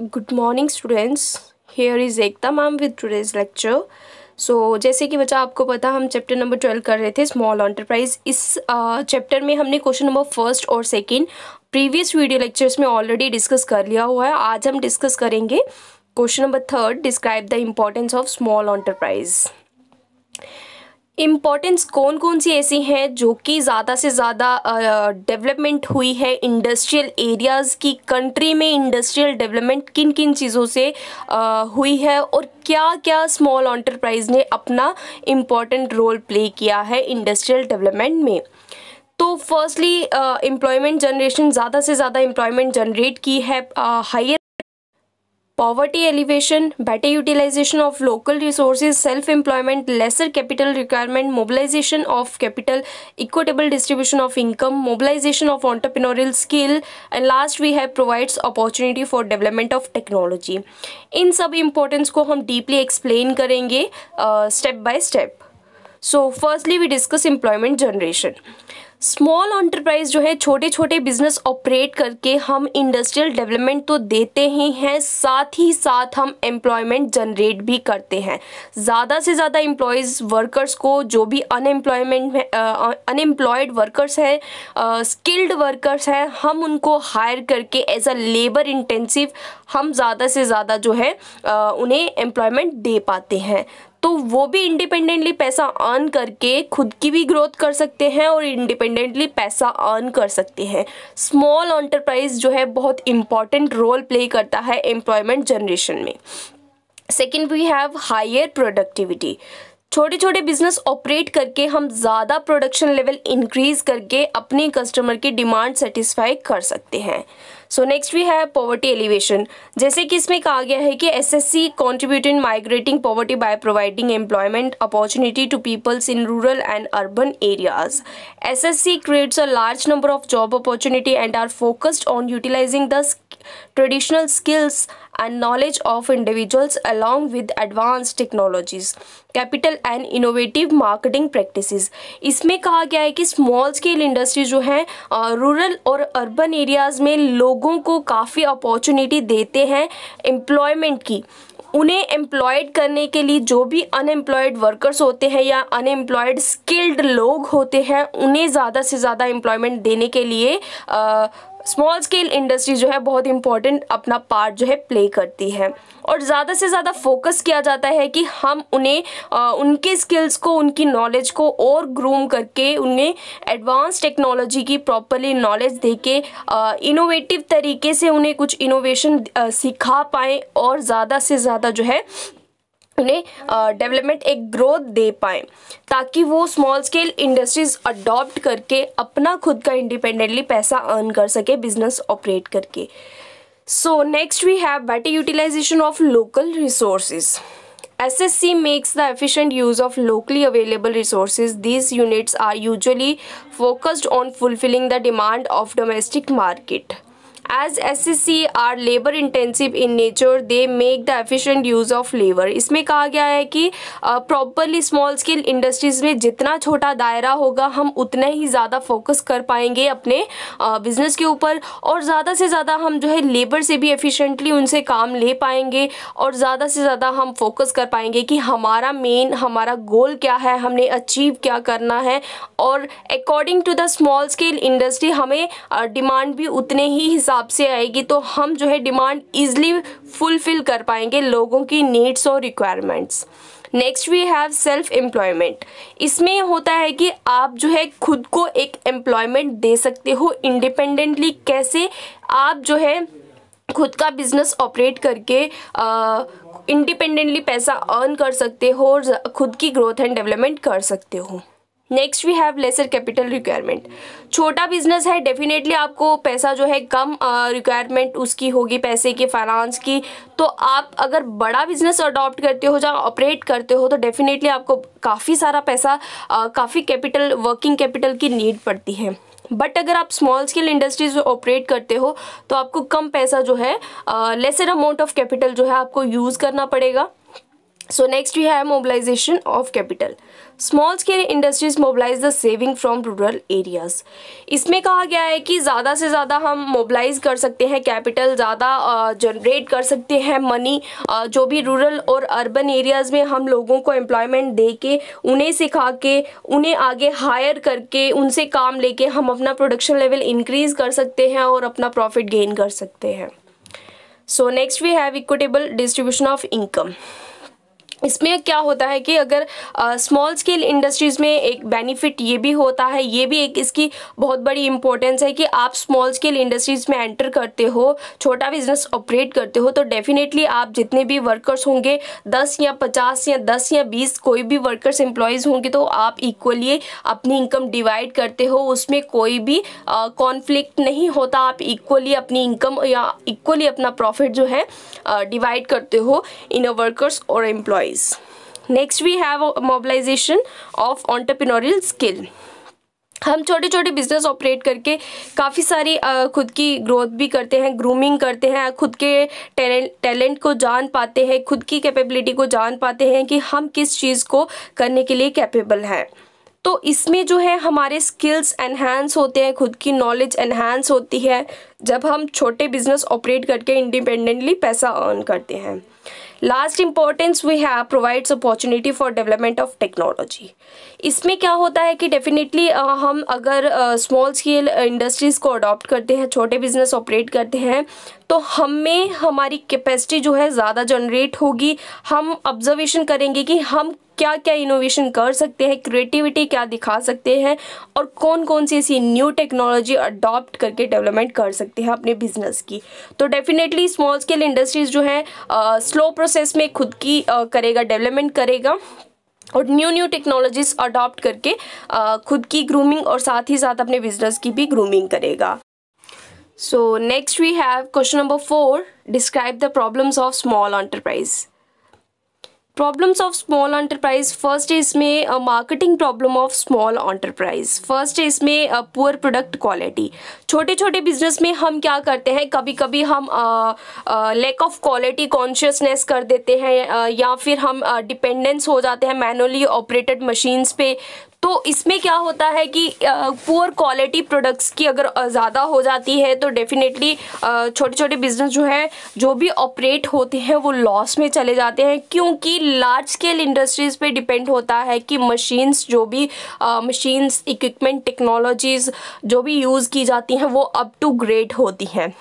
Good morning students here is Ekta ma'am with today's lecture so जैसे कि बच्चा आपको पता हम चैप्टर नंबर ट्वेल्व कर रहे थे स्मॉल एंटरप्राइज इस चैप्टर uh, में हमने क्वेश्चन नंबर फर्स्ट और सेकेंड प्रीवियस वीडियो लेक्चर्स में ऑलरेडी डिस्कस कर लिया हुआ है आज हम डिस्कस करेंगे question number third describe the importance of small enterprise importance कौन कौन सी ऐसी हैं जो कि ज़्यादा से ज़्यादा डेवलपमेंट हुई है इंडस्ट्रियल एरियाज़ की कंट्री में इंडस्ट्रियल डेवलपमेंट किन किन चीज़ों से uh, हुई है और क्या क्या स्मॉल ऑन्टरप्राइज ने अपना इम्पॉर्टेंट रोल प्ले किया है इंडस्ट्रियल डेवलपमेंट में तो फर्स्टली एम्प्लॉयमेंट जनरेशन ज़्यादा से ज़्यादा एम्प्लॉयमेंट जनरेट की है higher uh, poverty elevation, better utilization of local resources, self-employment, lesser capital requirement, mobilization of capital, equitable distribution of income, mobilization of entrepreneurial skill and last we have provides opportunity for development of technology. इन सब importance को हम deeply explain करेंगे uh, step by step. So firstly we discuss employment generation. Small enterprise जो है छोटे छोटे business operate करके हम इंडस्ट्रियल डेवलपमेंट तो देते ही हैं साथ ही साथ हम एम्प्लॉयमेंट जनरेट भी करते हैं ज़्यादा से ज़्यादा एम्प्लॉयज़ वर्कर्स को जो भी अनएम्प्लॉयमेंट में अनएम्प्लॉयड वर्कर्स हैं स्किल्ड वर्कर्स हैं हम उनको हायर करके एज अ लेबर इंटेंसिव हम ज़्यादा से ज़्यादा जो है uh, उन्हें एम्प्लॉयमेंट दे पाते हैं तो वो भी इंडिपेंडेंटली पैसा अर्न करके खुद की भी ग्रोथ कर सकते हैं और इंडिपेंडेंटली पैसा अर्न कर सकते हैं स्मॉल ऑन्टरप्राइज जो है बहुत इंपॉर्टेंट रोल प्ले करता है एम्प्लॉयमेंट जनरेशन में second we have higher productivity छोटे छोटे बिजनेस ऑपरेट करके हम ज़्यादा प्रोडक्शन लेवल इंक्रीज करके अपने कस्टमर की डिमांड सेटिस्फाई कर सकते हैं सो नेक्स्ट भी है पॉवर्टी एलिवेशन जैसे कि इसमें कहा गया है कि S S C contribute in migrating poverty by providing employment opportunity to peoples in rural and urban areas S S C creates a large number of job opportunity and are focused on utilizing the traditional skills and knowledge of individuals along with advanced technologies capital and innovative marketing practices इसमें कहा गया है कि small scale industry जो हैं rural और urban areas में लोगों को काफ़ी अपॉर्चुनिटी देते हैं एम्प्लॉयमेंट की उन्हें एम्प्लॉयड करने के लिए जो भी अनएम्प्लॉयड वर्कर्स होते हैं या अनएम्प्लॉयड स्किल्ड लोग होते हैं उन्हें ज़्यादा से ज़्यादा एम्प्लॉयमेंट देने के लिए आ, स्मॉल स्केल इंडस्ट्री जो है बहुत इंपॉर्टेंट अपना पार्ट जो है प्ले करती है और ज़्यादा से ज़्यादा फोकस किया जाता है कि हम उन्हें आ, उनके स्किल्स को उनकी नॉलेज को और ग्रूम करके उन्हें एडवांस टेक्नोलॉजी की प्रॉपरली नॉलेज दे के इनोवेटिव तरीके से उन्हें कुछ इनोवेशन सिखा पाएँ और ज़्यादा से ज़्यादा जो है उन्हें डेवलपमेंट एक ग्रोथ दे पाए ताकि वो स्मॉल स्केल इंडस्ट्रीज अडॉप्ट करके अपना खुद का इंडिपेंडेंटली पैसा अर्न कर सके बिजनेस ऑपरेट करके so next we have better utilization of local resources S S C makes the efficient use of locally available resources this units are usually focused on fulfilling the demand of domestic market as S C are labour intensive in nature they make the efficient use of labour इसमें कहा गया है कि properly small scale industries में जितना छोटा दायरा होगा हम उतना ही ज़्यादा फोकस कर पाएंगे अपने बिजनेस के ऊपर और ज़्यादा से ज़्यादा हम जो है लेबर से भी एफिशिएंटली उनसे काम ले पाएंगे और ज़्यादा से ज़्यादा हम फोकस कर पाएंगे कि हमारा मेन हमारा गोल क्या है हमने अचीव क्या करना है और according to the small scale industry हमें डिमांड भी उतने ही हिसाब हिसाब से आएगी तो हम जो है डिमांड ईजली फुलफिल कर पाएंगे लोगों की नीड्स और requirements next we have self employment इसमें होता है कि आप जो है खुद को एक एम्प्लॉयमेंट दे सकते हो इंडिपेंडेंटली कैसे आप जो है खुद का बिजनेस ऑपरेट करके इंडिपेंडेंटली पैसा अर्न कर सकते हो और खुद की ग्रोथ एंड डेवलपमेंट कर सकते हो next we have lesser capital requirement छोटा बिजनेस है डेफिनेटली आपको पैसा जो है कम रिक्वायरमेंट उसकी होगी पैसे की फाइनेंस की तो आप अगर बड़ा बिजनेस अडॉप्ट करते हो जहाँ ऑपरेट करते हो तो डेफिनेटली आपको काफ़ी सारा पैसा काफ़ी कैपिटल वर्किंग कैपिटल की नीड पड़ती है बट अगर आप स्मॉल स्केल इंडस्ट्रीज ऑपरेट करते हो तो आपको कम पैसा जो है लेसर अमाउंट ऑफ कैपिटल जो है आपको यूज़ करना पड़ेगा so next we have mobilization of capital small scale industries mobilize the saving from rural areas इसमें कहा गया है कि ज़्यादा से ज़्यादा हम मोबिलाइज कर सकते हैं कैपिटल ज़्यादा जनरेट कर सकते हैं मनी जो भी रूरल और अर्बन एरियाज़ में हम लोगों को एम्प्लॉयमेंट दे के उन्हें सिखा के उन्हें आगे हायर करके उनसे काम लेके हम अपना प्रोडक्शन लेवल इंक्रीज़ कर सकते हैं और अपना प्रॉफिट गेन कर सकते हैं so next we have equitable distribution of income इसमें क्या होता है कि अगर स्मॉल स्केल इंडस्ट्रीज़ में एक बेनिफिट ये भी होता है ये भी एक इसकी बहुत बड़ी इंपॉर्टेंस है कि आप स्मॉल स्केल इंडस्ट्रीज़ में एंटर करते हो छोटा बिजनेस ऑपरेट करते हो तो डेफिनेटली आप जितने भी वर्कर्स होंगे दस या पचास या दस या बीस कोई भी वर्कर्स एम्प्लॉयज़ होंगे तो आप इक्वली अपनी इनकम डिवाइड करते हो उसमें कोई भी कॉन्फ्लिक्ट नहीं होता आप इक्वली अपनी इनकम या इक्वली अपना प्रॉफिट जो है डिवाइड करते हो इन वर्कर्स और employees enterprise. Next we have mobilization of entrepreneurial skill. हम छोटे छोटे बिजनेस ऑपरेट करके काफ़ी सारी खुद की ग्रोथ भी करते हैं ग्रूमिंग करते हैं खुद के टैलेंट टैलेंट को जान पाते हैं खुद की कैपेबिलिटी को जान पाते हैं कि हम किस चीज़ को करने के लिए कैपेबल हैं तो इसमें जो है हमारे स्किल्स एनहेंस होते हैं खुद की नॉलेज एनहेंस होती है जब हम छोटे बिजनेस ऑपरेट करके इंडिपेंडेंटली पैसा अर्न करते हैं Last importance we have provides opportunity for development of technology. इसमें क्या होता है कि डेफिनेटली हम अगर स्मॉल स्केल इंडस्ट्रीज़ को अडॉप्ट करते हैं छोटे बिजनेस ऑपरेट करते हैं तो हमें हमारी कैपेसिटी जो है ज़्यादा जनरेट होगी हम ऑब्जर्वेशन करेंगे कि हम क्या क्या इनोवेशन कर सकते हैं क्रिएटिविटी क्या दिखा सकते हैं और कौन कौन सी ऐसी न्यू टेक्नोलॉजी अडॉप्ट करके डेवलपमेंट कर सकते हैं अपने बिजनेस की तो डेफिनेटली स्मॉल स्केल इंडस्ट्रीज़ जो है स्लो प्रोसेस में खुद की आ, करेगा डेवलपमेंट करेगा और न्यू न्यू टेक्नोलॉजीज अडॉप्ट करके खुद की ग्रूमिंग और साथ ही साथ अपने बिजनेस की भी ग्रूमिंग करेगा so next we have question number four describe the problems of small enterprise problems of small enterprise first है इसमें marketing problem of small enterprise first है इसमें पुअर प्रोडक्ट क्वालिटी छोटे छोटे बिजनेस में हम क्या करते हैं कभी कभी हम लैक ऑफ क्वालिटी कॉन्शियसनेस कर देते हैं uh, या फिर हम डिपेंडेंस uh, हो जाते हैं मैनुअली ऑपरेटेड मशीन्स पे तो इसमें क्या होता है कि पुअर क्वालिटी प्रोडक्ट्स की अगर ज़्यादा हो जाती है तो डेफिनेटली छोटे छोटे बिजनेस जो है जो भी ऑपरेट होते हैं वो लॉस में चले जाते हैं क्योंकि लार्ज स्केल इंडस्ट्रीज़ पे डिपेंड होता है कि मशीन्स जो भी मशीन्स इक्विपमेंट टेक्नोलॉजीज़ जो भी यूज़ की जाती हैं वो अप टू ग्रेड होती हैं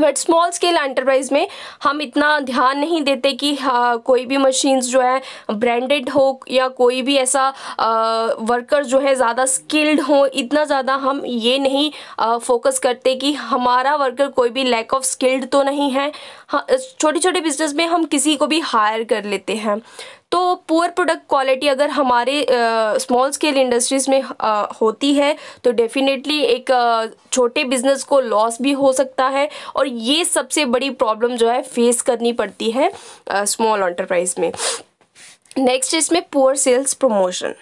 बट स्मॉल स्केल एंटरप्राइज में हम इतना ध्यान नहीं देते कि हाँ, कोई भी मशीन्स जो है ब्रांडेड हो या कोई भी ऐसा वर्कर जो है ज़्यादा स्किल्ड हो इतना ज़्यादा हम ये नहीं फोकस करते कि हमारा वर्कर कोई भी लैक ऑफ स्किल्ड तो नहीं है छोटे छोटे बिजनेस में हम किसी को भी हायर कर लेते हैं तो पुअर प्रोडक्ट क्वालिटी अगर हमारे स्मॉल स्केल इंडस्ट्रीज़ में आ, होती है तो डेफिनेटली एक आ, छोटे बिजनेस को लॉस भी हो सकता है और ये सबसे बड़ी प्रॉब्लम जो है फेस करनी पड़ती है स्मॉल एंटरप्राइज में नेक्स्ट इसमें पुअर सेल्स प्रमोशन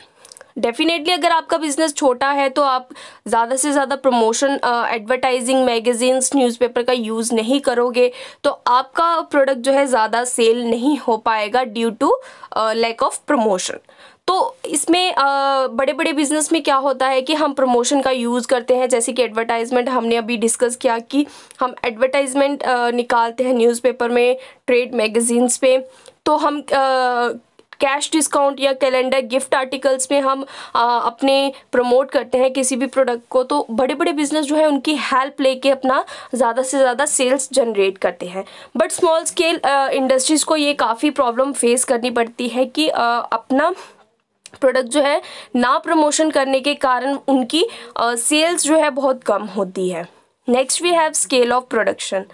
डेफिनेटली अगर आपका बिजनेस छोटा है तो आप ज़्यादा से ज़्यादा प्रमोशन एडवर्टाइजिंग मैगजीन्स न्यूज़पेपर का यूज़ नहीं करोगे तो आपका प्रोडक्ट जो है ज़्यादा सेल नहीं हो पाएगा due to lack of promotion तो इसमें आ, बड़े बड़े बिजनेस में क्या होता है कि हम प्रमोशन का यूज़ करते हैं जैसे कि एडवर्टाइजमेंट हमने अभी डिस्कस किया कि हम एडवर्टाइजमेंट निकालते हैं न्यूज़पेपर में ट्रेड मैगजीन्स पे तो हम आ, कैश डिस्काउंट या कैलेंडर गिफ्ट आर्टिकल्स में हम आ, अपने प्रमोट करते हैं किसी भी प्रोडक्ट को तो बड़े बड़े बिजनेस जो है उनकी हेल्प लेके अपना ज़्यादा से ज़्यादा सेल्स जनरेट करते हैं बट स्मॉल स्केल इंडस्ट्रीज़ को ये काफ़ी प्रॉब्लम फेस करनी पड़ती है कि आ, अपना प्रोडक्ट जो है ना प्रमोशन करने के कारण उनकी सेल्स जो है बहुत कम होती है next we have scale of production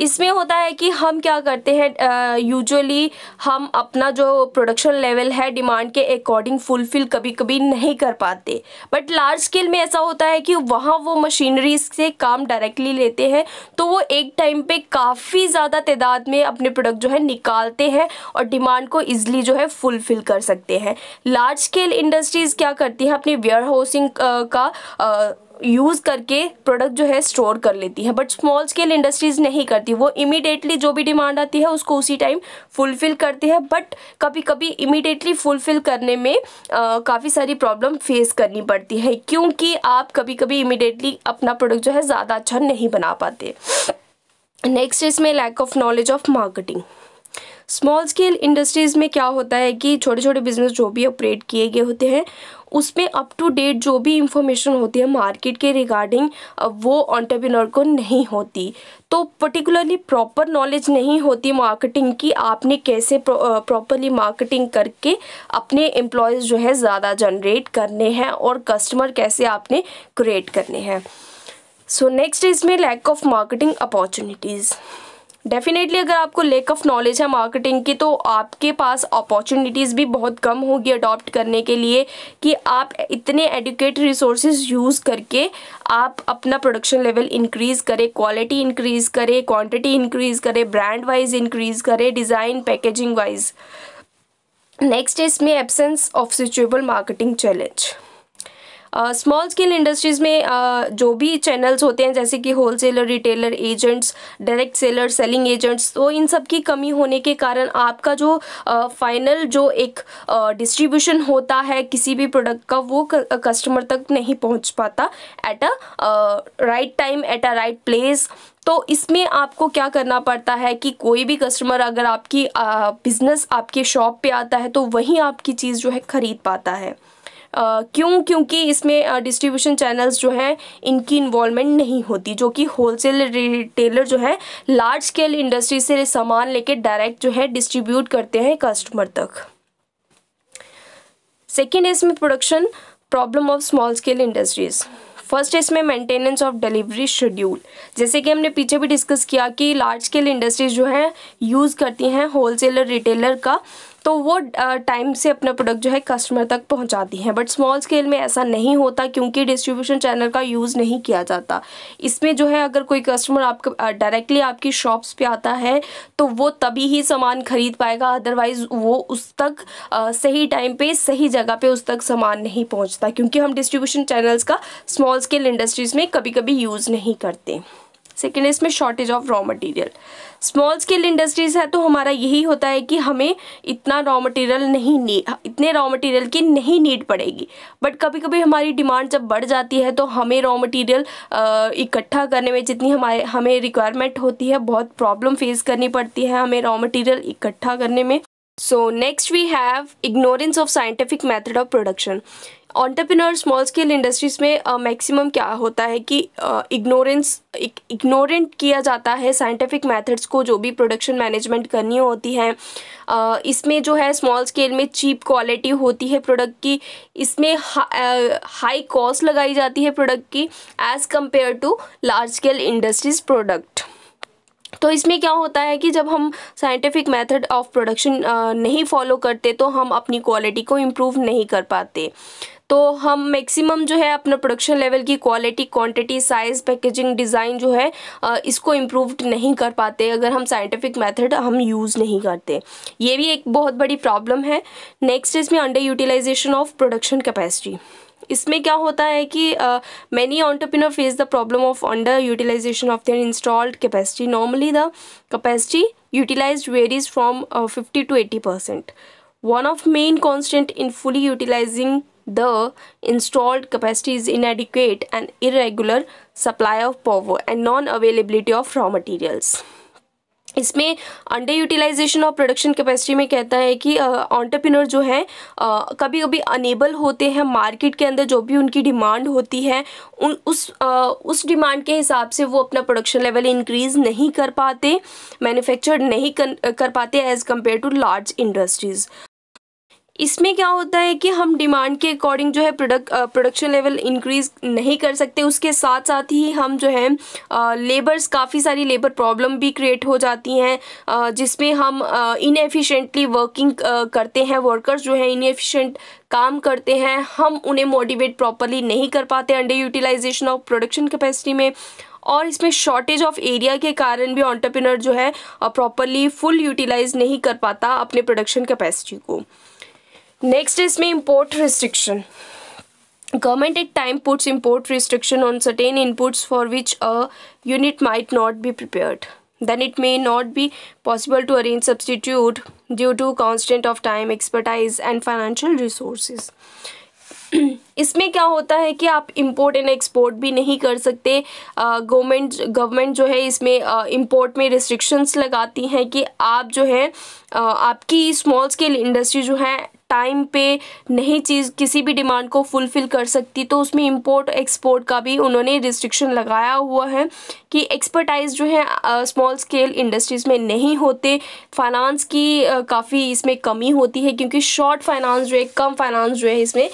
इसमें होता है कि हम क्या करते हैं यूजुअली हम अपना जो प्रोडक्शन लेवल है डिमांड के अकॉर्डिंग फुलफिल कभी कभी नहीं कर पाते बट लार्ज स्केल में ऐसा होता है कि वहाँ वो मशीनरी से काम डायरेक्टली लेते हैं तो वो एक टाइम पे काफ़ी ज़्यादा तादाद में अपने प्रोडक्ट जो है निकालते हैं और डिमांड को ईजिली जो है फुलफिल कर सकते हैं लार्ज स्केल इंडस्ट्रीज़ क्या करती हैं अपनी वेयर हाउसिंग का आ, यूज़ करके प्रोडक्ट जो है स्टोर कर लेती है बट स्मॉल स्केल इंडस्ट्रीज़ नहीं करती वो इमिडिएटली जो भी डिमांड आती है उसको उसी टाइम फुलफ़िल करती है बट कभी कभी इमिडिएटली फुलफ़िल करने में काफ़ी सारी प्रॉब्लम फेस करनी पड़ती है क्योंकि आप कभी कभी इमिडिएटली अपना प्रोडक्ट जो है ज़्यादा अच्छा नहीं बना पाते नेक्स्ट इसमें lack of knowledge of marketing small scale industries में क्या होता है कि छोटे छोटे बिजनेस जो भी ऑपरेट किए गए होते हैं उसमें अप टू डेट जो भी इंफॉर्मेशन होती है मार्केट के रिगार्डिंग वो ऑन्टरप्रिनर को नहीं होती तो पर्टिकुलरली प्रॉपर नॉलेज नहीं होती मार्केटिंग की आपने कैसे प्रॉपरली मार्केटिंग करके अपने एम्प्लॉयज़ जो है ज़्यादा जनरेट करने हैं और कस्टमर कैसे आपने क्रिएट करने हैं सो नेक्स्ट इसमें lack of marketing opportunities definitely अगर आपको लेक ऑफ नॉलेज है मार्केटिंग की तो आपके पास अपॉर्चुनिटीज़ भी बहुत कम होगी अडॉप्ट करने के लिए कि आप इतने एडुकेट रिसोर्स यूज़ करके आप अपना प्रोडक्शन लेवल इंक्रीज़ करें क्वालिटी इंक्रीज़ करें क्वांटिटी इंक्रीज़ करें ब्रांड वाइज इंक्रीज़ करें डिज़ाइन पैकेजिंग वाइज नेक्स्ट इसमें absence of suitable marketing challenge small scale industries में uh, जो भी चैनल्स होते हैं जैसे कि wholesaler retailer agents direct seller selling agents तो इन सब की कमी होने के कारण आपका जो फाइनल uh, जो एक डिस्ट्रीब्यूशन uh, होता है किसी भी प्रोडक्ट का वो कस्टमर तक नहीं पहुंच पाता at a right time at a right place तो इसमें आपको क्या करना पड़ता है कि कोई भी कस्टमर अगर आपकी बिज़नेस आपके शॉप पे आता है तो वहीं आपकी चीज़ जो है ख़रीद पाता है क्यों क्योंकि इसमें डिस्ट्रीब्यूशन चैनल्स जो हैं इनकी इन्वॉलमेंट नहीं होती जो कि होलसेल रिटेलर जो है लार्ज स्केल इंडस्ट्री से सामान लेके डायरेक्ट जो है डिस्ट्रीब्यूट करते हैं कस्टमर तक सेकेंड है इसमें production problem of small scale industries first है इसमें मेंटेनेंस ऑफ डिलीवरी शेड्यूल जैसे कि हमने पीछे भी डिस्कस किया कि लार्ज स्केल इंडस्ट्रीज जो हैं यूज़ करती हैं होलसेलर रिटेलर का तो वो टाइम से अपना प्रोडक्ट जो है कस्टमर तक पहुंचाती हैं बट स्मॉल स्केल में ऐसा नहीं होता क्योंकि डिस्ट्रीब्यूशन चैनल का यूज़ नहीं किया जाता इसमें जो है अगर कोई कस्टमर आपका डायरेक्टली आपकी शॉप्स पे आता है तो वो तभी ही सामान खरीद पाएगा अदरवाइज़ वो उस तक आ, सही टाइम पर सही जगह पर उस तक सामान नहीं पहुँचता क्योंकि हम डिस्ट्रीब्यूशन चैनल्स का स्मॉल स्केल इंडस्ट्रीज़ में कभी कभी यूज़ नहीं करते सेकेंड इसमें shortage of raw material small scale industries है तो हमारा यही होता है कि हमें इतना रॉ मटेरियल नहीं इतने रॉ मटेरियल की नहीं नीड पड़ेगी बट कभी कभी हमारी डिमांड जब बढ़ जाती है तो हमें रॉ मटेरियल इकट्ठा करने में जितनी हमारे हमें रिक्वायरमेंट होती है बहुत प्रॉब्लम फेस करनी पड़ती है हमें रॉ मटेरियल इकट्ठा करने में so next we have ignorance of scientific method of production entrepreneur small scale industries में मैक्सिमम क्या होता है कि इग्नोरेंस इग्नोरेंट किया जाता है साइंटिफिक मेथड्स को जो भी प्रोडक्शन मैनेजमेंट करनी होती है uh, इसमें जो है स्मॉल स्केल में चीप क्वालिटी होती है प्रोडक्ट की इसमें हाई कॉस्ट लगाई जाती है प्रोडक्ट की as compare to large scale industries product तो इसमें क्या होता है कि जब हम साइंटिफिक मेथड ऑफ प्रोडक्शन नहीं फॉलो करते तो हम अपनी क्वालिटी को इम्प्रूव नहीं कर पाते तो हम मैक्सिमम जो है अपना प्रोडक्शन लेवल की quality quantity size packaging design जो है इसको इम्प्रूव नहीं कर पाते अगर हम साइंटिफिक मेथड हम यूज़ नहीं करते ये भी एक बहुत बड़ी प्रॉब्लम है नेक्स्ट इसमें under utilization of production capacity इसमें क्या होता है कि many entrepreneur face the problem of under utilization of their installed capacity normally the capacity utilize varies from fifty to eighty percent one of main constant in fully utilizing The installed capacity is inadequate and irregular supply of power and non-availability of raw materials. इसमें under utilization of production capacity में कहता है कि entrepreneur जो है कभी कभी enable होते हैं मार्केट के अंदर जो भी उनकी डिमांड होती है उन उस आ, उस डिमांड के हिसाब से वो अपना प्रोडक्शन लेवल इंक्रीज नहीं कर पाते मैन्युफैक्चर नहीं कर, कर पाते as compare to large industries इसमें क्या होता है कि हम डिमांड के अकॉर्डिंग जो है प्रोडक्ट प्रोडक्शन लेवल इंक्रीज नहीं कर सकते उसके साथ साथ ही हम जो है लेबर्स काफ़ी सारी लेबर प्रॉब्लम भी क्रिएट हो जाती हैं जिसमें हम इनएफिशेंटली वर्किंग करते हैं वर्कर्स जो है इनएफिशेंट काम करते हैं हम उन्हें मोटिवेट प्रॉपरली नहीं कर पाते under utilization of production capacity में और इसमें शॉर्टेज ऑफ एरिया के कारण भी ऑन्टरप्रिनर जो है प्रॉपरली फुल यूटिलाइज नहीं कर पाता अपने प्रोडक्शन कैपेसिटी को नेक्स्ट इसमें import restriction government at time puts import restriction on certain inputs for which a unit might not be prepared then it may not be possible to arrange substitute due to constant of time expertise and financial resource इसमें क्या होता है कि आप import and export भी नहीं कर सकते गवर्नमेंट uh, गवर्नमेंट जो है इसमें इम्पोर्ट uh, में रिस्ट्रिक्शंस लगाती हैं कि आप जो है uh, आपकी स्मॉल स्केल इंडस्ट्री जो है टाइम पे नहीं चीज़ किसी भी डिमांड को फुलफ़िल कर सकती तो उसमें इम्पोर्ट एक्सपोर्ट का भी उन्होंने रिस्ट्रिक्शन लगाया हुआ है कि एक्सपर्टाइज जो है स्मॉल स्केल इंडस्ट्रीज़ में नहीं होते फाइनेंस की काफ़ी इसमें कमी होती है क्योंकि शॉर्ट फाइनेंस जो है कम फाइनेंस जो है इसमें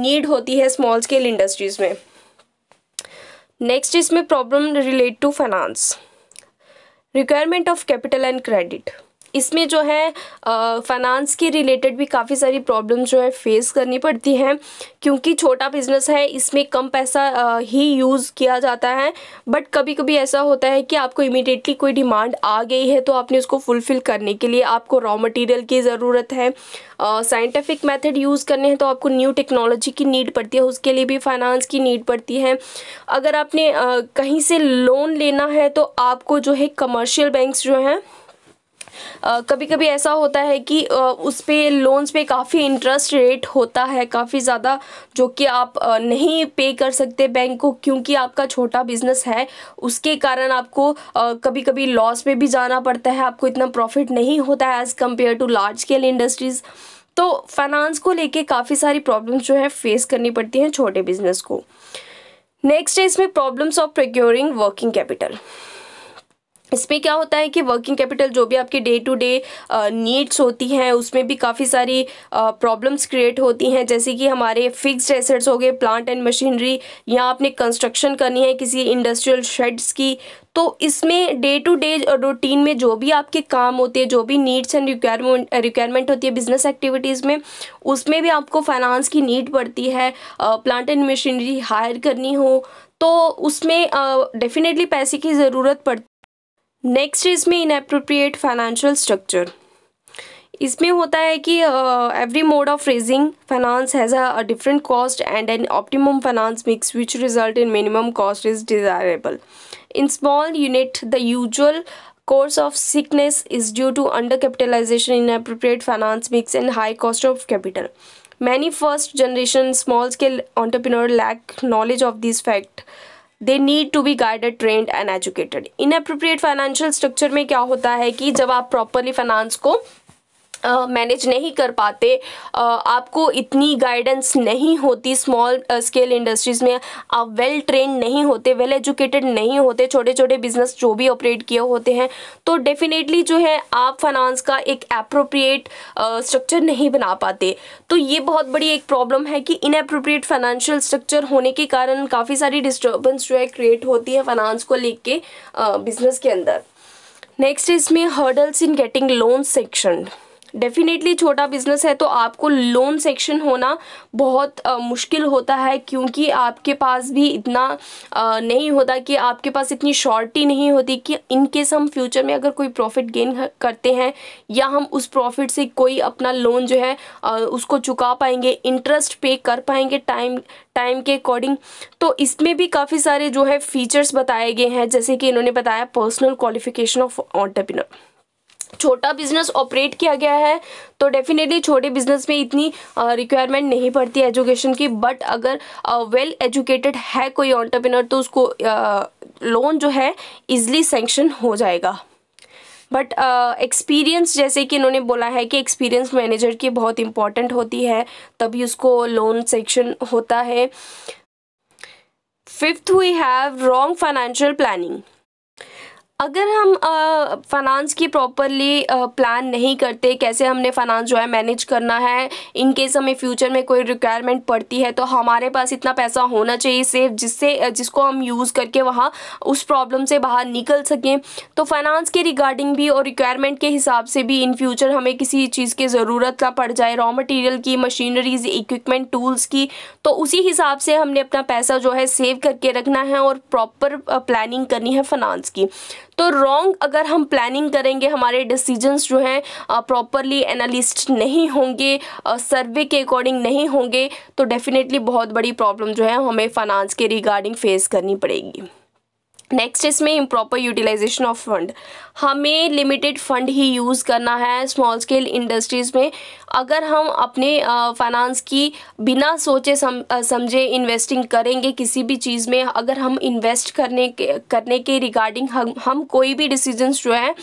नीड होती है स्मॉल स्केल इंडस्ट्रीज़ में नेक्स्ट इसमें problem relate to finance requirement of capital and credit इसमें जो है फाइनेंस के रिलेटेड भी काफ़ी सारी प्रॉब्लम जो है फेस करनी पड़ती हैं क्योंकि छोटा बिजनेस है इसमें कम पैसा ही यूज़ किया जाता है बट कभी कभी ऐसा होता है कि आपको इमिडिएटली कोई डिमांड आ गई है तो आपने उसको फुलफ़िल करने के लिए आपको रॉ मटेरियल की ज़रूरत है साइंटिफिक मेथड यूज़ करने हैं तो आपको न्यू टेक्नोलॉजी की नीड पड़ती है उसके लिए भी फाइनेंस की नीड पड़ती है अगर आपने uh, कहीं से लोन लेना है तो आपको जो है कमर्शियल बैंक्स जो हैं कभी कभी ऐसा होता है कि उस पर लोन्स पे काफ़ी इंटरेस्ट रेट होता है काफ़ी ज़्यादा जो कि आप नहीं पे कर सकते बैंक को क्योंकि आपका छोटा बिजनेस है उसके कारण आपको कभी कभी लॉस में भी जाना पड़ता है आपको इतना प्रॉफिट नहीं होता है as compare to large scale industries तो फाइनेंस को लेके काफ़ी सारी प्रॉब्लम्स जो है फेस करनी पड़ती हैं छोटे बिजनेस को नेक्स्ट है इसमें problems of procuring working capital इसमें क्या होता है कि वर्किंग कैपिटल जो भी आपके डे टू डे नीड्स होती हैं उसमें भी काफ़ी सारी प्रॉब्लम्स क्रिएट होती हैं जैसे कि हमारे फिक्स्ड एसेट्स हो गए प्लांट एंड मशीनरी या आपने कंस्ट्रक्शन करनी है किसी इंडस्ट्रियल शेड्स की तो इसमें डे टू डे रूटीन में जो भी आपके काम होते हैं जो भी नीड्स एंड रिक्वायरमेंट रिक्वायरमेंट होती है बिजनेस एक्टिविटीज़ में उसमें भी आपको फाइनेंस की नीड पड़ती है प्लांट एंड मशीनरी हायर करनी हो तो उसमें डेफिनेटली पैसे की ज़रूरत पड़ती नेक्स्ट इसमें अप्रोप्रिएट फाइनेंशियल स्ट्रक्चर इसमें होता है कि every mode of raising finance has a different cost and an optimum finance mix which result in minimum cost is desirable in small unit the usual course of sickness is due to under capitalization in appropriate finance mix and high cost of capital many first generation small scale entrepreneur lack knowledge of this fact they need to be guided trained and educated inappropriate financial structure में क्या होता है कि जब आप properly finance को manage uh, नहीं कर पाते uh, आपको इतनी गाइडेंस नहीं होती स्मॉल स्केल इंडस्ट्रीज़ में आप वेल ट्रेन नहीं होते वेल एजुकेटेड नहीं होते छोटे छोटे बिजनेस जो भी ऑपरेट किए होते हैं तो डेफिनेटली जो है आप फाइनेंस का एक अप्रोप्रिएट स्ट्रक्चर uh, नहीं बना पाते तो ये बहुत बड़ी एक प्रॉब्लम है कि इनअप्रोप्रिएट फाइनेंशियल स्ट्रक्चर होने के कारण काफ़ी सारी डिस्टर्बेंस जो है क्रिएट होती है फाइनेंस को लेके बिजनेस के अंदर नेक्स्ट इसमें hurdles in getting loan section definitely छोटा बिजनेस है तो आपको लोन सेक्शन होना बहुत आ, मुश्किल होता है क्योंकि आपके पास भी इतना आ, नहीं होता कि आपके पास इतनी शॉर्टी नहीं होती कि इन केस हम फ्यूचर में अगर कोई प्रॉफिट गेन करते हैं या हम उस प्रॉफिट से कोई अपना लोन जो है आ, उसको चुका पाएंगे इंटरेस्ट पे कर पाएंगे टाइम टाइम के अकॉर्डिंग तो इसमें भी काफ़ी सारे जो है फीचर्स बताए गए हैं जैसे कि इन्होंने बताया पर्सनल क्वालिफिकेशन ऑफ ऑन्टरप्रिनर छोटा बिजनेस ऑपरेट किया गया है तो डेफिनेटली छोटे बिजनेस में इतनी रिक्वायरमेंट नहीं पड़ती एजुकेशन की बट अगर वेल एजुकेटेड है कोई ऑन्टरप्रिनर तो उसको लोन जो है इजली सेंक्शन हो जाएगा बट एक्सपीरियंस uh, जैसे कि इन्होंने बोला है कि एक्सपीरियंस मैनेजर की बहुत इंपॉर्टेंट होती है तभी उसको लोन सेक्शन होता है fifth we have wrong financial planning अगर हम फाइनेंस की प्रॉपरली प्लान नहीं करते कैसे हमने फाइनेंस जो है मैनेज करना है इन केस हमें फ्यूचर में कोई रिक्वायरमेंट पड़ती है तो हमारे पास इतना पैसा होना चाहिए सेफ जिससे जिसको हम यूज़ करके वहाँ उस प्रॉब्लम से बाहर निकल सकें तो फाइनेंस के रिगार्डिंग भी और रिक्वायरमेंट के हिसाब से भी इन फ्यूचर हमें किसी चीज़ की ज़रूरत ना पड़ जाए रॉ मटेरियल की मशीनरीज इक्विपमेंट टूल्स की तो उसी हिसाब से हमने अपना पैसा जो है सेव करके रखना है और प्रॉपर प्लानिंग करनी है फाइनेंस की तो रॉन्ग अगर हम प्लानिंग करेंगे हमारे डिसीजंस जो हैं प्रॉपरली एनालिस्ट नहीं होंगे सर्वे के अकॉर्डिंग नहीं होंगे तो डेफिनेटली बहुत बड़ी प्रॉब्लम जो है हमें फाइनेंस के रिगार्डिंग फेस करनी पड़ेगी नेक्स्ट इसमें इम्प्रॉपर यूटिलाइजेशन ऑफ फंड हमें लिमिटेड फंड ही यूज़ करना है स्मॉल स्केल इंडस्ट्रीज़ में अगर हम अपने फाइनेंस की बिना सोचे सम, समझे इन्वेस्टिंग करेंगे किसी भी चीज़ में अगर हम इन्वेस्ट करने के करने के रिगार्डिंग हम हम कोई भी डिसीजंस जो है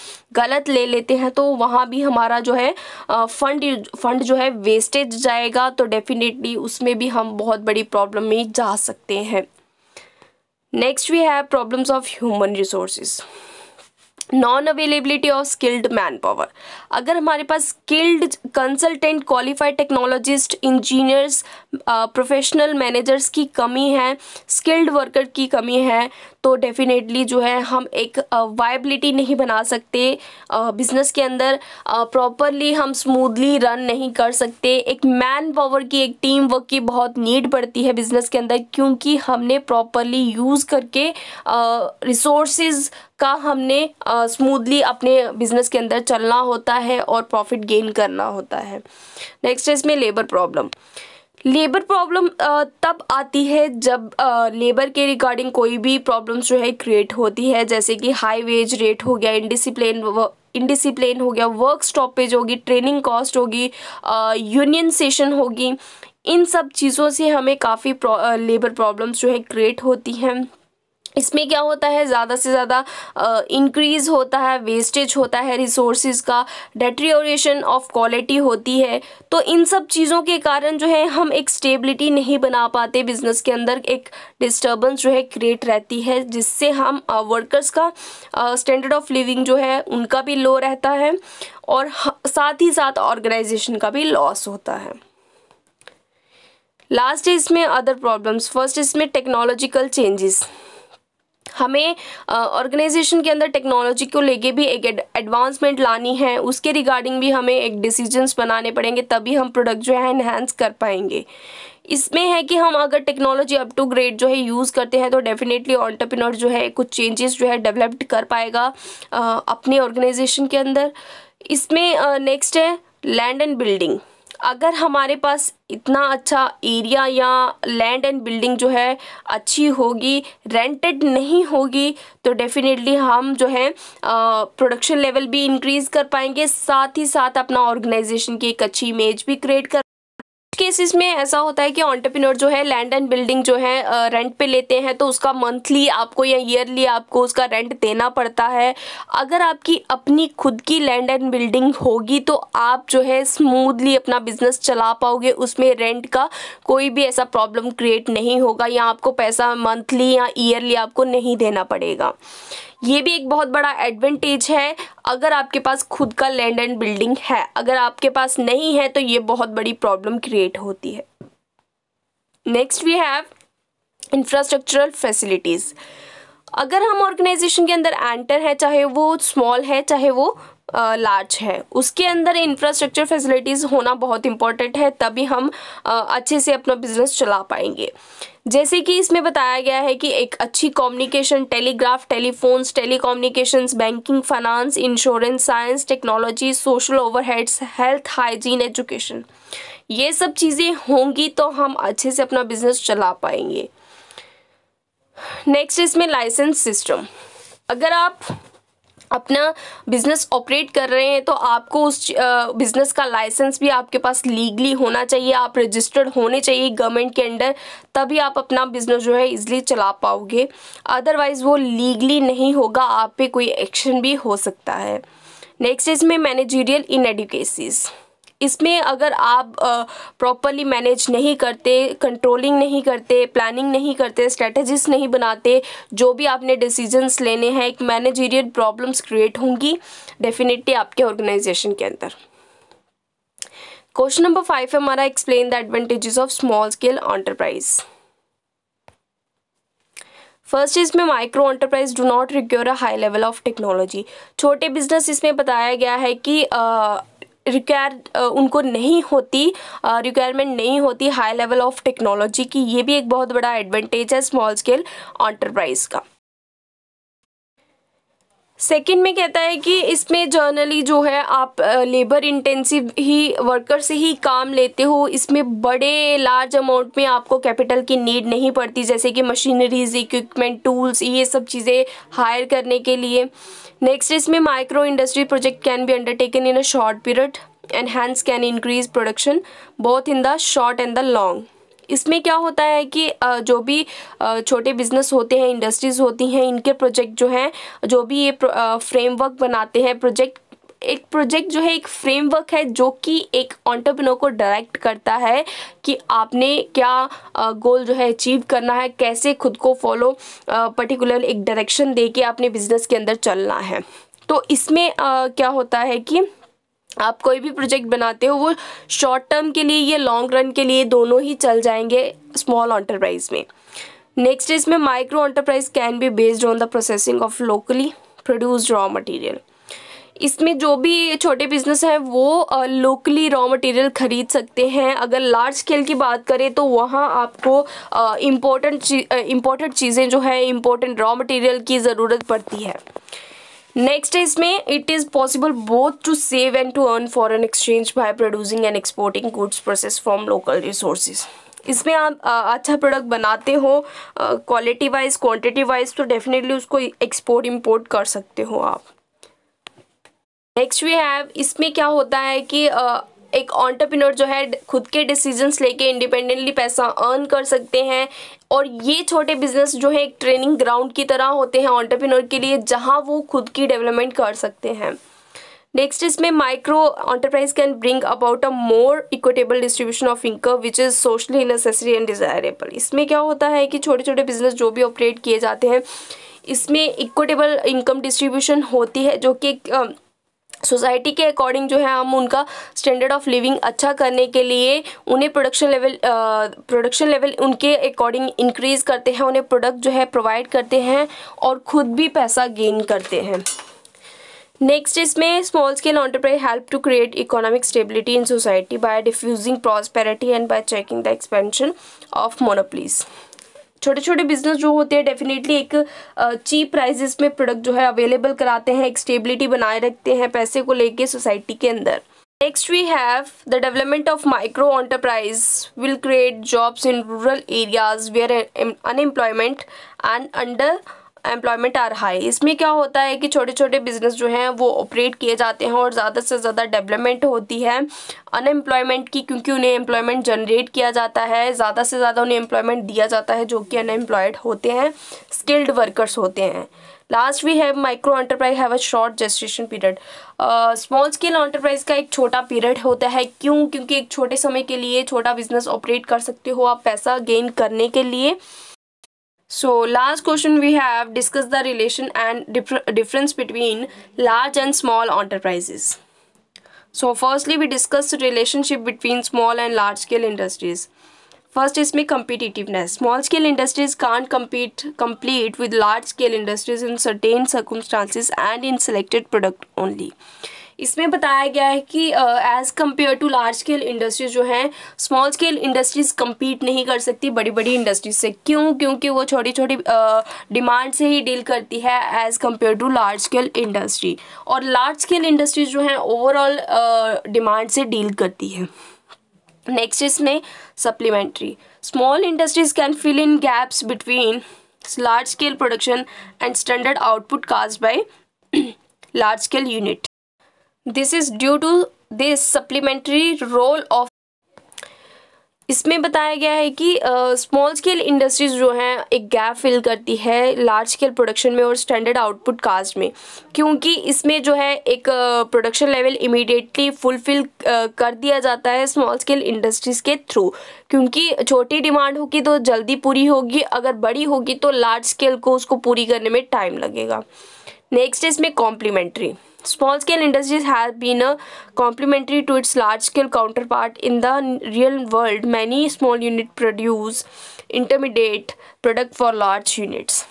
गलत ले लेते हैं तो वहाँ भी हमारा जो है फंड फंड जो है वेस्टेज जाएगा तो डेफिनेटली उसमें भी हम बहुत बड़ी प्रॉब्लम में जा सकते हैं next we have problems of human resources non availability of skilled man power अगर हमारे पास skilled consultant qualified technologist engineers professional managers की कमी है स्किल्ड वर्कर की कमी है तो डेफ़िनेटली जो है हम एक वाइबिलिटी नहीं बना सकते बिज़नेस के अंदर प्रॉपरली हम स्मूथली रन नहीं कर सकते एक मैन पावर की एक टीम वर्क की बहुत नीड पड़ती है बिज़नेस के अंदर क्योंकि हमने प्रॉपरली यूज़ करके रिसोर्सेज का हमने स्मूथली अपने बिज़नेस के अंदर चलना होता है और प्रॉफिट गेन करना होता है नेक्स्ट है इसमें लेबर प्रॉब्लम लेबर प्रॉब्लम तब आती है जब लेबर के रिगार्डिंग कोई भी प्रॉब्लम्स जो है क्रिएट होती है जैसे कि हाई वेज रेट हो गया इनडिसिप्लिन इनडिसिप्लिन हो गया वर्क स्टॉपेज होगी ट्रेनिंग कॉस्ट होगी यूनियन सेशन होगी इन सब चीज़ों से हमें काफ़ी लेबर प्रॉब्लम्स जो है क्रिएट होती हैं इसमें क्या होता है ज़्यादा से ज़्यादा इंक्रीज़ होता है वेस्टेज होता है रिसोर्सेज का डेट्रियोरेशन ऑफ क्वालिटी होती है तो इन सब चीज़ों के कारण जो है हम एक स्टेबिलिटी नहीं बना पाते बिज़नेस के अंदर एक डिस्टर्बेंस जो है क्रिएट रहती है जिससे हम वर्कर्स का स्टैंडर्ड ऑफ लिविंग जो है उनका भी लो रहता है और साथ ही साथ ऑर्गेनाइजेशन का भी लॉस होता है लास्ट है इसमें अदर प्रॉब्लम्स फर्स्ट इसमें टेक्नोलॉजिकल चेंजेस हमें ऑर्गेनाइजेशन के अंदर टेक्नोलॉजी को लेके भी एक एडवांसमेंट लानी है उसके रिगार्डिंग भी हमें एक डिसीजंस बनाने पड़ेंगे तभी हम प्रोडक्ट जो है इन्हेंस कर पाएंगे इसमें है कि हम अगर टेक्नोलॉजी अप टू ग्रेड जो है यूज़ करते हैं तो डेफिनेटली ऑल्टरप्रिनर जो है कुछ चेंजेस जो है डेवलप्ड कर पाएगा अपने ऑर्गेनाइजेशन के अंदर इसमें नेक्स्ट है लैंड एंड बिल्डिंग अगर हमारे पास इतना अच्छा एरिया या लैंड एंड बिल्डिंग जो है अच्छी होगी रेंटेड नहीं होगी तो डेफिनेटली हम जो है प्रोडक्शन लेवल भी इंक्रीज़ कर पाएंगे साथ ही साथ अपना ऑर्गेनाइजेशन की एक अच्छी इमेज भी क्रिएट कर केसेस में ऐसा होता है कि ऑन्टरप्रिनोर जो है लैंड एंड बिल्डिंग जो है रेंट पे लेते हैं तो उसका मंथली आपको या ईयरली आपको उसका रेंट देना पड़ता है अगर आपकी अपनी खुद की लैंड एंड बिल्डिंग होगी तो आप जो है स्मूथली अपना बिजनेस चला पाओगे उसमें रेंट का कोई भी ऐसा प्रॉब्लम क्रिएट नहीं होगा या आपको पैसा मंथली या ईयरली आपको नहीं देना पड़ेगा ये भी एक बहुत बड़ा एडवांटेज है अगर आपके पास खुद का लैंड एंड बिल्डिंग है अगर आपके पास नहीं है तो ये बहुत बड़ी प्रॉब्लम क्रिएट होती है next we have infrastructural facilities अगर हम ऑर्गेनाइजेशन के अंदर एंटर है चाहे वो स्मॉल है चाहे वो लार्ज है उसके अंदर इंफ्रास्ट्रक्चर फैसिलिटीज़ होना बहुत इंपॉर्टेंट है तभी हम अच्छे से अपना बिजनेस चला पाएंगे जैसे कि इसमें बताया गया है कि एक अच्छी communication telegraph telephones telecommunications banking finance insurance science technology social overheads health hygiene education ये सब चीज़ें होंगी तो हम अच्छे से अपना बिजनेस चला पाएंगे नेक्स्ट इसमें लाइसेंस सिस्टम अगर आप अपना बिज़नेस ऑपरेट कर रहे हैं तो आपको उस बिज़नेस का लाइसेंस भी आपके पास लीगली होना चाहिए आप रजिस्टर्ड होने चाहिए गवर्नमेंट के अंडर तभी आप अपना बिज़नेस जो है इजली चला पाओगे अदरवाइज़ वो लीगली नहीं होगा आप पे कोई एक्शन भी हो सकता है नेक्स्ट इज़ में मैनेजीरियल इन एडुकेसीज़ इसमें अगर आप प्रॉपरली मैनेज नहीं करते कंट्रोलिंग नहीं करते प्लानिंग नहीं करते स्ट्रेटजिस नहीं बनाते जो भी आपने डिसीजंस लेने हैं एक मैनेजेरियल प्रॉब्लम्स क्रिएट होंगी डेफिनेटली आपके ऑर्गेनाइजेशन के अंदर क्वेश्चन नंबर फाइव है हमारा explain the advantages of small scale enterprise first इसमें micro enterprise do not require a high level of technology छोटे बिजनेस इसमें बताया गया है कि रिक्वायर uh, उनको नहीं होती रिक्वायरमेंट uh, नहीं होती हाई लेवल ऑफ टेक्नोलॉजी की ये भी एक बहुत बड़ा एडवांटेज है स्मॉल स्केल ऑन्टरप्राइज का सेकेंड में कहता है कि इसमें जर्नली जो है आप लेबर इंटेंसिव ही वर्कर से ही काम लेते हो इसमें बड़े लार्ज अमाउंट में आपको कैपिटल की नीड नहीं पड़ती जैसे कि मशीनरीज इक्विपमेंट टूल्स ये सब चीज़ें हायर करने के लिए नेक्स्ट इसमें micro industry project can be undertaken in a short period and can increase production both in the short and the long इसमें क्या होता है कि जो भी छोटे बिजनेस होते हैं इंडस्ट्रीज़ होती हैं इनके प्रोजेक्ट जो हैं जो भी ये फ्रेमवर्क बनाते हैं प्रोजेक्ट एक प्रोजेक्ट जो है एक फ्रेमवर्क है जो कि एक ऑन्टरप्रनोर को डायरेक्ट करता है कि आपने क्या गोल जो है अचीव करना है कैसे खुद को फॉलो पर्टिकुलर एक डायरेक्शन दे के अपने बिजनेस के अंदर चलना है तो इसमें क्या होता है कि आप कोई भी प्रोजेक्ट बनाते हो वो शॉर्ट टर्म के लिए या लॉन्ग रन के लिए दोनों ही चल जाएंगे स्मॉल एंटरप्राइज में नेक्स्ट इसमें micro enterprise can be based on the processing of locally produced raw material इसमें जो भी छोटे बिजनेस हैं वो लोकली रॉ मटेरियल ख़रीद सकते हैं अगर लार्ज स्केल की बात करें तो वहाँ आपको इम्पोर्टेंट इम्पोर्टेंट चीज़ें जो है इम्पोर्टेंट रॉ मटेरियल की ज़रूरत पड़ती है नेक्स्ट इसमें it is possible both to save and to earn foreign exchange by producing and exporting goods process from local resources इसमें आप अच्छा प्रोडक्ट बनाते हो क्वालिटी वाइज क्वांटिटी वाइज तो डेफिनेटली उसको एक्सपोर्ट इम्पोर्ट कर सकते हो आप नेक्स्ट वी हैव इसमें क्या होता है कि एक ऑन्टरप्रिनोर जो है खुद के डिसीजंस लेके इंडिपेंडेंटली पैसा अर्न कर सकते हैं और ये छोटे बिजनेस जो है एक ट्रेनिंग ग्राउंड की तरह होते हैं ऑन्टरप्रिनोर के लिए जहाँ वो खुद की डेवलपमेंट कर सकते हैं नेक्स्ट इसमें micro enterprise can bring about a more equitable distribution of income which is socially necessary and desirable इसमें क्या होता है कि छोटे छोटे बिजनेस जो भी ऑपरेट किए जाते हैं इसमें इक्विटेबल इनकम डिस्ट्रीब्यूशन होती है जो कि सोसाइटी के अकॉर्डिंग जो है हम उनका स्टैंडर्ड ऑफ लिविंग अच्छा करने के लिए उन्हें प्रोडक्शन लेवल प्रोडक्शन लेवल उनके अकॉर्डिंग इंक्रीज़ करते हैं उन्हें प्रोडक्ट जो है प्रोवाइड करते हैं और ख़ुद भी पैसा गेन करते हैं नेक्स्ट इसमें small scale enterprise help to create economic stability in society by diffusing prosperity and by checking the expansion of monopolies छोटे छोटे बिजनेस जो होते हैं डेफिनेटली एक चीप प्राइजेस में प्रोडक्ट जो है अवेलेबल कराते हैं एक स्टेबिलिटी बनाए रखते हैं पैसे को लेके सोसाइटी के अंदर next we have the development of micro enterprise will create jobs in rural areas where unemployment and underemployment are high इसमें क्या होता है कि छोटे छोटे बिजनेस जो हैं वो ऑपरेट किए जाते हैं और ज़्यादा से ज़्यादा डेवलपमेंट होती है अनएम्प्लॉयमेंट की क्योंकि उन्हें एम्प्लॉयमेंट जनरेट किया जाता है ज़्यादा से ज़्यादा उन्हें एम्प्लॉयमेंट दिया जाता है जो कि अनएम्प्लॉयड होते हैं स्किल्ड वर्कर्स होते हैं last we have micro enterprise have a short gestation period small scale enterprise का एक छोटा पीरियड होता है क्यों क्योंकि एक छोटे समय के लिए छोटा बिजनेस ऑपरेट कर सकते हो आप पैसा गेन करने के लिए So last question we have discuss the relation and differ difference between large and small enterprises. So firstly we discuss the relationship between small and large scale industries. First is my competitiveness. Small scale industries can't compete complete with large scale industries in certain circumstances and in selected product only. इसमें बताया गया है कि as compare to large scale industries जो हैं small scale industries compete नहीं कर सकती बड़ी बड़ी इंडस्ट्रीज से क्यों क्योंकि वो छोटी छोटी डिमांड से ही डील करती है as compare to large scale industry और लार्ज स्केल इंडस्ट्रीज जो हैं ओवरऑल डिमांड से डील करती है नेक्स्ट इसमें supplementary small industries can fill in gaps between large scale production and standard output cost by large scale unit this is due to this supplementary role of इसमें बताया गया है कि small scale industries जो हैं एक gap fill करती है लार्ज स्केल प्रोडक्शन में और स्टैंडर्ड आउटपुट कास्ट में क्योंकि इसमें जो है एक प्रोडक्शन लेवल इमीडिएटली फुलफिल कर दिया जाता है स्मॉल स्केल इंडस्ट्रीज़ के थ्रू क्योंकि छोटी डिमांड होगी तो जल्दी पूरी होगी अगर बड़ी होगी तो लार्ज स्केल को उसको पूरी करने में टाइम लगेगा नेक्स्ट इसमें complementary small scale industries have been a complementary to its large scale counterpart in the real world many small unit produce intermediate product for large units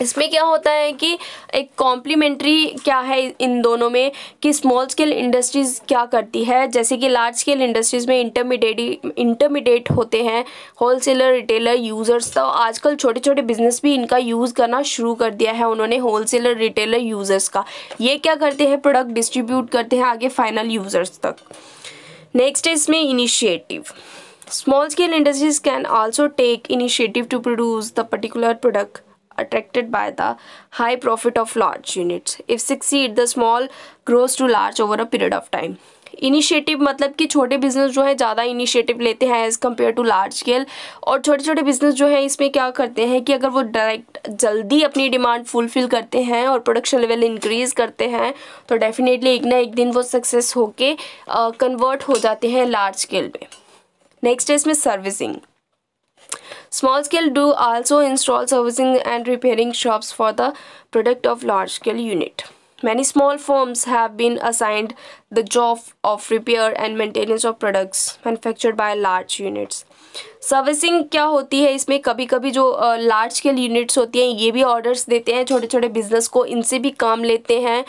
इसमें क्या होता है कि एक कॉम्प्लीमेंट्री क्या है इन दोनों में कि स्मॉल स्केल इंडस्ट्रीज़ क्या करती है जैसे कि लार्ज स्केल इंडस्ट्रीज़ में इंटरमीडिएट इंटरमीडिएट होते हैं होलसेलर रिटेलर यूज़र्स तो आजकल छोटे छोटे बिजनेस भी इनका यूज़ करना शुरू कर दिया है उन्होंने होलसेलर रिटेलर यूज़र्स का ये क्या करते हैं प्रोडक्ट डिस्ट्रीब्यूट करते हैं आगे फाइनल यूज़र्स तक नेक्स्ट है इसमें initiative small scale industries can also take initiative to produce the particular product attracted by the high profit of large units. If succeed, the small grows to large over a period of time. Initiative मतलब कि छोटे business जो है ज़्यादा initiative लेते हैं as compare to large scale और छोटे छोटे बिजनेस जो है इसमें क्या करते हैं कि अगर वो डायरेक्ट जल्दी अपनी डिमांड फुलफिल करते हैं और प्रोडक्शन लेवल इंक्रीज़ करते हैं तो डेफिनेटली एक ना एक दिन वो सक्सेस होके कन्वर्ट हो जाते हैं लार्ज स्केल पर नेक्स्ट है इसमें servicing Small scale do also install servicing and repairing shops for the product of large scale unit. Many small firms have been assigned the job of repair and maintenance of products manufactured by large units. Servicing क्या होती है इसमें कभी कभी जो large scale units होती हैं ये भी ऑर्डर्स देते हैं छोटे छोटे बिजनेस को इनसे भी काम लेते हैं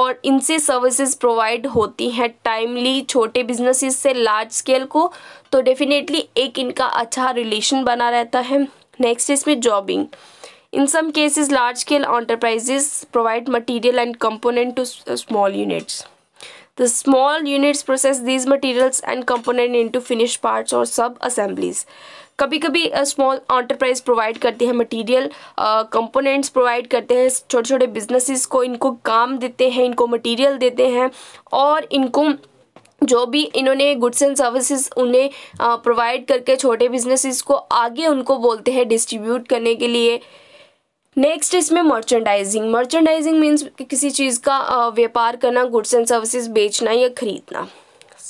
और इनसे सर्विसेज प्रोवाइड होती हैं टाइमली छोटे बिजनेसेस से लार्ज स्केल को तो डेफिनेटली एक इनका अच्छा रिलेशन बना रहता है नेक्स्ट इसमें जॉबिंग In some cases, large-scale enterprises provide material and component to small units. The small units process these materials and component into finished parts or sub-assemblies. कभी कभी स्मॉल एंटरप्राइज प्रोवाइड करते हैं मटेरियल कंपोनेंट्स प्रोवाइड करते हैं छोटे छोटे businesses को इनको काम देते हैं इनको मटेरियल देते हैं और इनको जो भी इन्होंने गुड्स एंड सर्विसेज उन्हें प्रोवाइड करके छोटे बिजनेसेस को आगे उनको बोलते हैं डिस्ट्रीब्यूट करने के लिए नेक्स्ट इसमें मर्चेंडाइजिंग मर्चेंडाइजिंग मीन्स किसी चीज़ का व्यापार करना गुड्स एंड सर्विसेज बेचना या खरीदना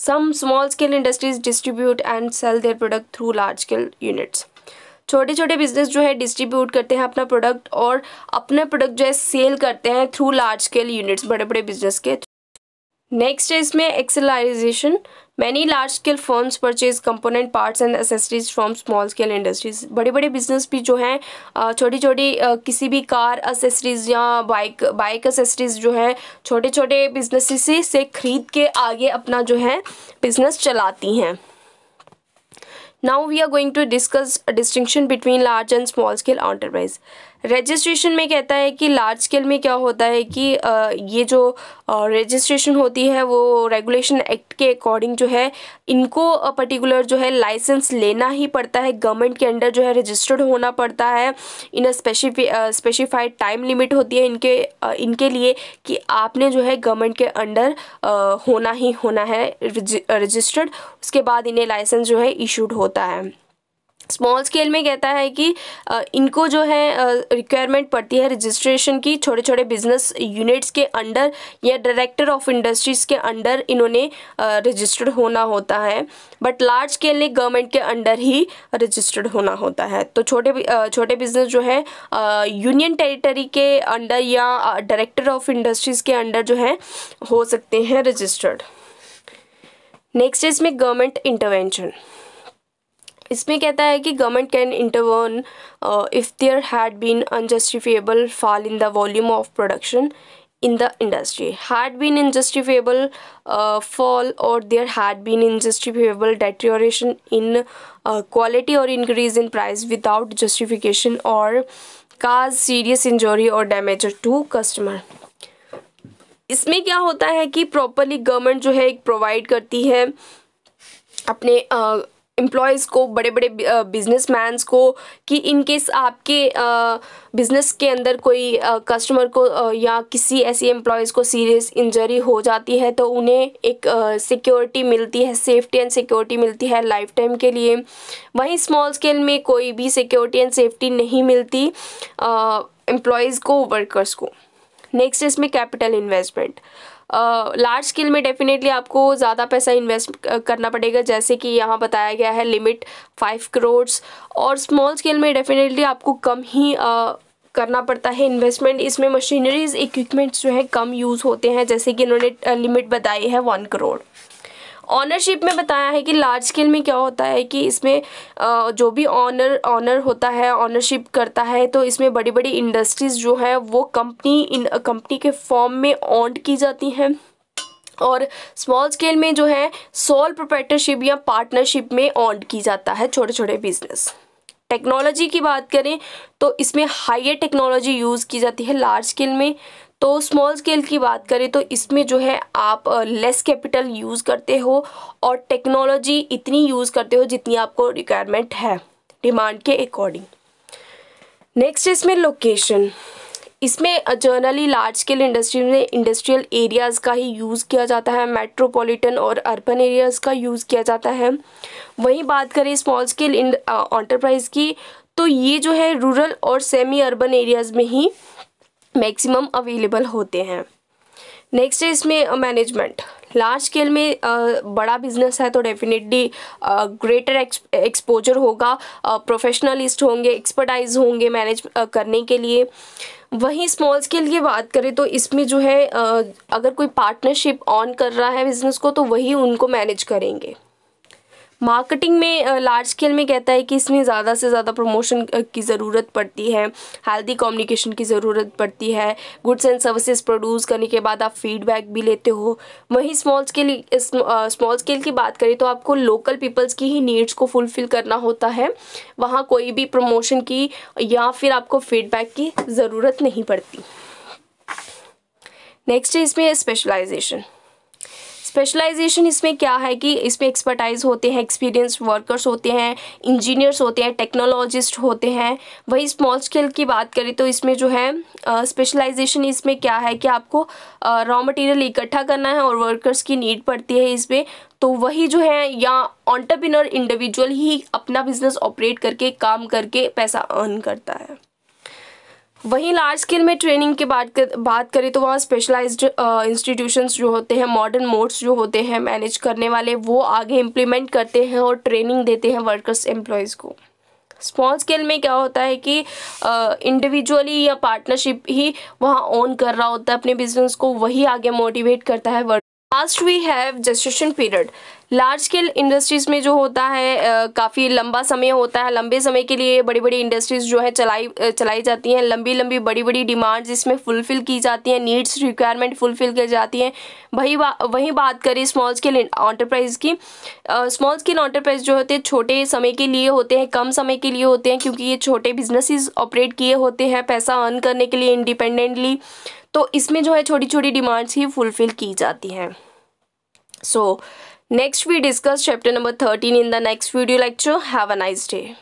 some small scale industries distribute and sell their product through large scale units छोटे छोटे बिजनेस जो है डिस्ट्रीब्यूट करते हैं अपना प्रोडक्ट और अपने प्रोडक्ट जो है सेल करते हैं थ्रू लार्ज स्केल यूनिट्स बड़े बड़े बिजनेस के नेक्स्ट है इसमें ancillarisation many large scale firms purchase component parts and accessories from small scale industries बड़े बड़े बिजनेस भी जो हैं छोटी छोटी किसी भी कार असेसरीज या बाइक बाइक असेसरीज जो हैं छोटे छोटे बिजनेस से, से खरीद के आगे अपना जो है बिजनेस चलाती हैं now we are going to discuss distinction between large and small scale enterprise registration में कहता है कि लार्ज स्केल में क्या होता है कि ये जो रजिस्ट्रेशन होती है वो रेगुलेशन एक्ट के अकॉर्डिंग जो है इनको पर्टिकुलर जो है लाइसेंस लेना ही पड़ता है गवर्नमेंट के अंडर जो है रजिस्टर्ड होना पड़ता है in specific specified time limit होती है इनके इनके लिए कि आपने जो है गवर्नमेंट के अंडर होना ही होना है रजिस्टर्ड उसके बाद इन्हें लाइसेंस जो है इशूड होता है स्मॉल स्केल में कहता है कि इनको जो है रिक्वायरमेंट पड़ती है रजिस्ट्रेशन की छोटे छोटे बिजनेस यूनिट्स के अंडर या डायरेक्टर ऑफ इंडस्ट्रीज़ के अंडर इन्होंने रजिस्टर्ड होना होता है बट लार्ज स्केल ने गवर्नमेंट के अंडर ही रजिस्टर्ड होना होता है तो छोटे छोटे बिजनेस जो है यूनियन टेरिटरी के अंडर या डायरेक्टर ऑफ इंडस्ट्रीज़ के अंडर जो है हो सकते हैं रजिस्टर्ड नेक्स्ट इसमें गवर्नमेंट इंटरवेंशन इसमें कहता है कि government can intervene if there had been unjustifiable fall in the volume of production in the industry had been unjustifiable fall और there had been unjustifiable deterioration in quality और increase in price without justification और cause serious injury और damage to customer इसमें क्या होता है कि properly government जो है एक प्रोवाइड करती है अपने uh, एम्प्लॉयज़ को बड़े बड़े मैंस को कि इन केस आपके बिजनेस के अंदर कोई कस्टमर को या किसी ऐसी एम्प्लॉयज़ को सीरियस इंजरी हो जाती है तो उन्हें एक सिक्योरिटी मिलती है सेफ्टी एंड सिक्योरिटी मिलती है लाइफ टाइम के लिए वहीं स्मॉल स्केल में कोई भी सिक्योरिटी एंड सेफ्टी नहीं मिलती एम्प्लॉयज़ को वर्कर्स को नेक्स्ट इसमें कैपिटल इन्वेस्टमेंट लार्ज स्केल में डेफिनेटली आपको ज़्यादा पैसा इन्वेस्ट करना पड़ेगा जैसे कि यहाँ बताया गया है लिमिट फाइव करोड्स और स्मॉल स्केल में डेफिनेटली आपको कम ही uh, करना पड़ता है इन्वेस्टमेंट इसमें मशीनरीज इक्विपमेंट्स जो है कम यूज़ होते हैं जैसे कि इन्होंने लिमिट बताई है वन करोड़ ऑनरशिप में बताया है कि लार्ज स्केल में क्या होता है कि इसमें जो भी ऑनर ऑनर होता है ऑनरशिप करता है तो इसमें बड़ी बड़ी इंडस्ट्रीज़ जो है वो कंपनी इन कंपनी के फॉर्म में ऑन्ड की जाती हैं और स्मॉल स्केल में जो है सोल प्रोप्रेटरशिप या पार्टनरशिप में ऑन्ड की जाता है छोटे छोटे बिजनेस टेक्नोलॉजी की बात करें तो इसमें हाइयर टेक्नोलॉजी यूज़ की जाती है लार्ज स्केल में तो स्मॉल स्केल की बात करें तो इसमें जो है आप लेस कैपिटल यूज़ करते हो और टेक्नोलॉजी इतनी यूज़ करते हो जितनी आपको रिक्वायरमेंट है डिमांड के अकॉर्डिंग नेक्स्ट इसमें लोकेशन इसमें जर्नली लार्ज स्केल इंडस्ट्री में इंडस्ट्रियल एरियाज़ का ही यूज़ किया जाता है मेट्रोपॉलिटन और अर्बन एरियाज़ का यूज़ किया जाता है वहीं बात करें स्मॉल स्केल इंटरप्राइज की तो ये जो है रूरल और सेमी अर्बन एरियाज़ में ही मैक्सिमम अवेलेबल होते हैं नेक्स्ट है इसमें मैनेजमेंट लार्ज स्केल में बड़ा बिजनेस है तो डेफिनेटली ग्रेटर एक्सपोजर होगा प्रोफेशनलिस्ट होंगे एक्सपर्टाइज होंगे मैनेज करने के लिए वहीं स्मॉल स्केल की बात करें तो इसमें जो है अगर कोई पार्टनरशिप ऑन कर रहा है बिज़नेस को तो वही उनको मैनेज करेंगे मार्केटिंग में लार्ज स्केल में कहता है कि इसमें ज़्यादा से ज़्यादा प्रमोशन की ज़रूरत पड़ती है हेल्दी कम्युनिकेशन की ज़रूरत पड़ती है गुड्स एंड सर्विसेज प्रोड्यूस करने के बाद आप फीडबैक भी लेते हो वहीं स्मॉल स्केल स्मॉल स्केल की बात करें तो आपको लोकल पीपल्स की ही नीड्स को फुलफ़िल करना होता है वहाँ कोई भी प्रमोशन की या फिर आपको फीडबैक की ज़रूरत नहीं पड़ती नेक्स्ट है इसमें स्पेशलाइजेशन स्पेशलाइजेशन इसमें क्या है कि इसमें एक्सपर्टाइज होते हैं एक्सपीरियंस वर्कर्स होते हैं इंजीनियर्स होते हैं टेक्नोलॉजिस्ट होते हैं वही स्मॉल स्केल की बात करें तो इसमें जो है स्पेशलाइजेशन इसमें क्या है कि आपको रॉ मटेरियल इकट्ठा करना है और वर्कर्स की नीड पड़ती है इसमें तो वही जो है या ऑन्टरप्रिनर इंडिविजुअल ही अपना बिजनेस ऑपरेट करके काम करके पैसा अर्न करता है वहीं लार्ज स्केल में ट्रेनिंग की बात कर, बात करें तो वहाँ स्पेशलाइज्ड इंस्टीट्यूशंस जो होते हैं मॉडर्न मोड्स जो होते हैं मैनेज करने वाले वो आगे इम्प्लीमेंट करते हैं और ट्रेनिंग देते हैं वर्कर्स एम्प्लॉयज़ को स्मॉल स्केल में क्या होता है कि इंडिविजुअली या पार्टनरशिप ही वहाँ ओन कर रहा होता है अपने बिजनेस को वही आगे मोटिवेट करता है work last we have gestation period large scale industries में जो होता है काफ़ी लंबा समय होता है लंबे समय के लिए बड़ी बड़ी इंडस्ट्रीज जो है चलाई चलाई जाती हैं लंबी लंबी बड़ी बड़ी डिमांड्स इसमें फुलफ़िल की जाती हैं नीड्स रिक्वायरमेंट फुलफ़िल की जाती हैं वही बा, वही बात करें स्मॉल स्केल ऑन्टरप्राइज़ की स्मॉल स्केल ऑन्टरप्राइज़ जो होते हैं छोटे समय के लिए होते हैं कम समय के लिए होते हैं क्योंकि ये छोटे बिजनेसिस ऑपरेट किए होते हैं पैसा अर्न करने के लिए इंडिपेंडेंटली तो इसमें जो है छोटी छोटी डिमांड्स ही फुलफ़िल की जाती हैं सो so, Next we discuss chapter number 13 in the next video lecture. Have a nice day.